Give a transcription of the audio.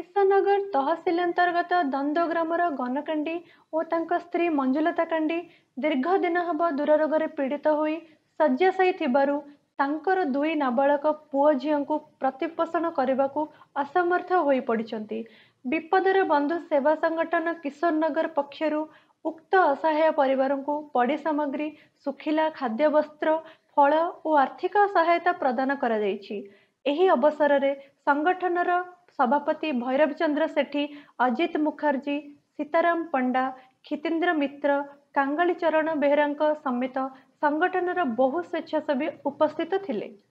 କିଶନଗର ତହସିଲ ଅନ୍ତର୍ଗତ ଦନ୍ଦ ଗ୍ରାମର ଗନକାଣ୍ଡି ଓ ତାଙ୍କ ସ୍ତ୍ରୀ ମଞ୍ଜୁଲତା କାଣ୍ଡି ଦୀର୍ଘ ଦିନ ହେବ ଦୂର ରୋଗରେ ପୀଡ଼ିତ ହୋଇ ଶଯ୍ୟାଶାୟୀ ଥିବାରୁ ତାଙ୍କର ଦୁଇ ନାବାଳକ ପୁଅ ଝିଅଙ୍କୁ ପ୍ରତିପୋଷଣ କରିବାକୁ ଅସମର୍ଥ ହୋଇପଡ଼ିଛନ୍ତି ବିପଦର ବନ୍ଧୁ ସେବା ସଂଗଠନ କିଶୋରନଗର ପକ୍ଷରୁ ଉକ୍ତ ଅସହାୟ ପରିବାରଙ୍କୁ ପଡ଼ି ସାମଗ୍ରୀ ଶୁଖିଲା ଖାଦ୍ୟ ବସ୍ତ୍ର ଫଳ ଓ ଆର୍ଥିକ ସହାୟତା ପ୍ରଦାନ କରାଯାଇଛି ଏହି ଅବସରରେ ସଂଗଠନର ସଭାପତି ଭୈରବ ଚନ୍ଦ୍ର ସେଠୀ ଅଜିତ ମୁଖାର୍ଜୀ ସୀତାରାମ ପଣ୍ଡା କ୍ଷିତେନ୍ଦ୍ର ମିତ୍ର କାଙ୍ଗାଳୀ ଚରଣ ବେହେରାଙ୍କ ସମେତ ସଂଗଠନର ବହୁ ସ୍ୱେଚ୍ଛାସେବୀ ଉପସ୍ଥିତ ଥିଲେ